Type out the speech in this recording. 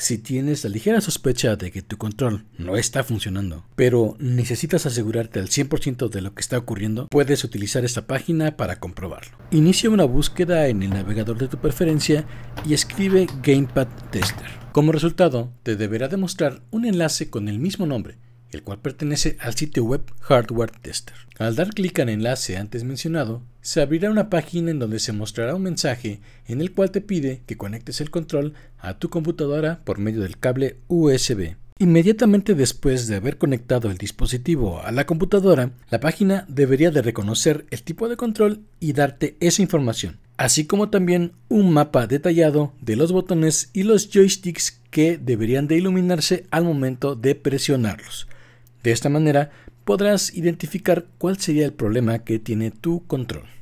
Si tienes la ligera sospecha de que tu control no está funcionando, pero necesitas asegurarte al 100% de lo que está ocurriendo, puedes utilizar esta página para comprobarlo. Inicia una búsqueda en el navegador de tu preferencia y escribe Gamepad Tester. Como resultado, te deberá demostrar un enlace con el mismo nombre el cual pertenece al sitio web Hardware Tester. Al dar clic al enlace antes mencionado, se abrirá una página en donde se mostrará un mensaje en el cual te pide que conectes el control a tu computadora por medio del cable USB. Inmediatamente después de haber conectado el dispositivo a la computadora, la página debería de reconocer el tipo de control y darte esa información, así como también un mapa detallado de los botones y los joysticks que deberían de iluminarse al momento de presionarlos. De esta manera podrás identificar cuál sería el problema que tiene tu control.